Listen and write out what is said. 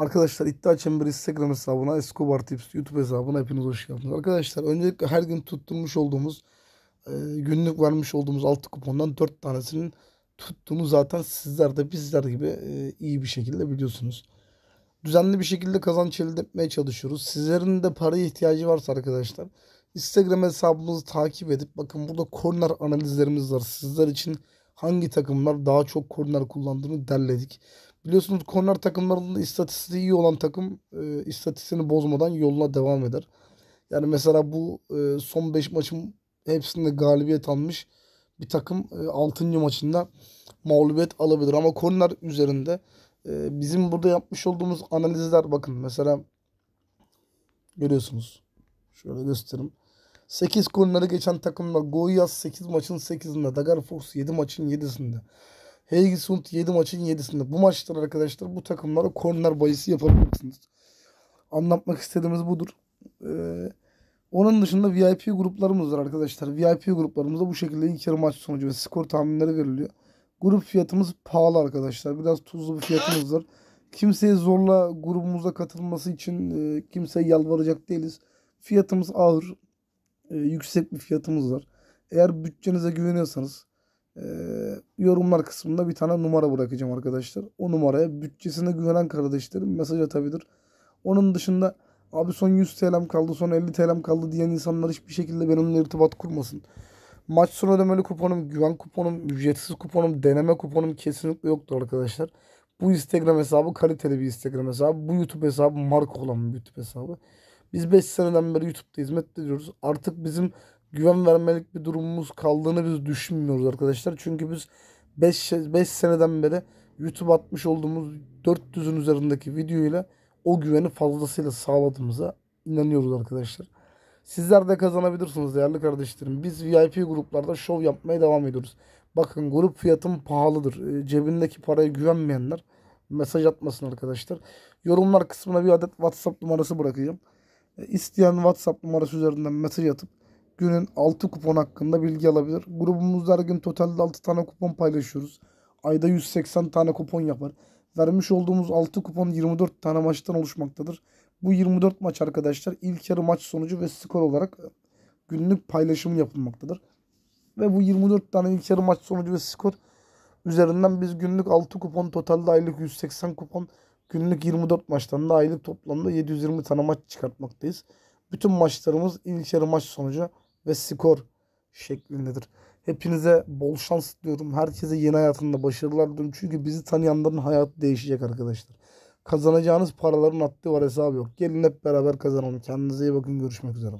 Arkadaşlar iddia çemberi Instagram hesabına, Escobar Tips YouTube hesabına hepiniz hoş geldiniz. Arkadaşlar öncelikle her gün tutturmuş olduğumuz, e, günlük vermiş olduğumuz 6 kupondan 4 tanesinin tuttuğunu zaten sizler de bizler gibi e, iyi bir şekilde biliyorsunuz. Düzenli bir şekilde kazanç elde etmeye çalışıyoruz. Sizlerin de paraya ihtiyacı varsa arkadaşlar Instagram hesabımızı takip edip bakın burada korner analizlerimiz var. Sizler için hangi takımlar daha çok korner kullandığını derledik. Biliyorsunuz korner takımlarında istatistiği iyi olan takım e, istatistiğini bozmadan yoluna devam eder. Yani mesela bu e, son 5 maçın hepsinde galibiyet almış bir takım e, 6. maçında mağlubiyet alabilir. Ama korner üzerinde e, bizim burada yapmış olduğumuz analizler bakın mesela görüyorsunuz. Şöyle göstereyim. 8 korneri geçen takımla Goyaz 8 maçın 8'inde. Dagar Fox 7 maçın 7'sinde. Helgisund 7 maçın 7'sinde. Bu maçlar arkadaşlar bu takımlara korner bayisi yapabilirsiniz. Anlatmak istediğimiz budur. Ee, onun dışında VIP gruplarımız var arkadaşlar. VIP gruplarımızda bu şekilde ilk yarı maç sonucu ve skor tahminleri veriliyor. Grup fiyatımız pahalı arkadaşlar. Biraz tuzlu bir fiyatımız var. Kimseye zorla grubumuza katılması için e, kimseye yalvaracak değiliz. Fiyatımız ağır. E, yüksek bir fiyatımız var. Eğer bütçenize güveniyorsanız e, yorumlar kısmında bir tane numara bırakacağım arkadaşlar. O numaraya bütçesine güvenen kardeşlerim mesaj atabilir. Onun dışında abi son 100 TL'm kaldı son 50 TL'm kaldı diyen insanlar hiçbir şekilde benimle irtibat kurmasın. Maç sonu ödemeli kuponum, güven kuponum, ücretsiz kuponum, deneme kuponum kesinlikle yoktur arkadaşlar. Bu Instagram hesabı kaliteli bir Instagram hesabı. Bu YouTube hesabı marka olan bir YouTube hesabı. Biz 5 seneden beri YouTube'da hizmet ediyoruz. Artık bizim güven vermelik bir durumumuz kaldığını biz düşünmüyoruz arkadaşlar. Çünkü biz 5 5 seneden beri YouTube atmış olduğumuz 400'ün üzerindeki videoyla o güveni fazlasıyla sağladığımıza inanıyoruz arkadaşlar. Sizler de kazanabilirsiniz değerli kardeşlerim. Biz VIP gruplarda şov yapmaya devam ediyoruz. Bakın grup fiyatım pahalıdır. Ee, cebindeki paraya güvenmeyenler mesaj atmasın arkadaşlar. Yorumlar kısmına bir adet WhatsApp numarası bırakacağım. İsteyen WhatsApp numarası üzerinden mesaj atıp günün 6 kupon hakkında bilgi alabilir. Grubumuzda her gün totalde 6 tane kupon paylaşıyoruz. Ayda 180 tane kupon yapar. Vermiş olduğumuz 6 kupon 24 tane maçtan oluşmaktadır. Bu 24 maç arkadaşlar ilk yarı maç sonucu ve skor olarak günlük paylaşım yapılmaktadır. Ve bu 24 tane ilk yarı maç sonucu ve skor üzerinden biz günlük 6 kupon totalde aylık 180 kupon Günlük 24 maçtan da aylık toplamda 720 tane maç çıkartmaktayız. Bütün maçlarımız ilk yarı maç sonucu ve skor şeklindedir. Hepinize bol şans diliyorum. Herkese yeni hayatında başarılar diliyorum. Çünkü bizi tanıyanların hayatı değişecek arkadaşlar. Kazanacağınız paraların attığı var hesabı yok. Gelin hep beraber kazanalım. Kendinize iyi bakın. Görüşmek üzere.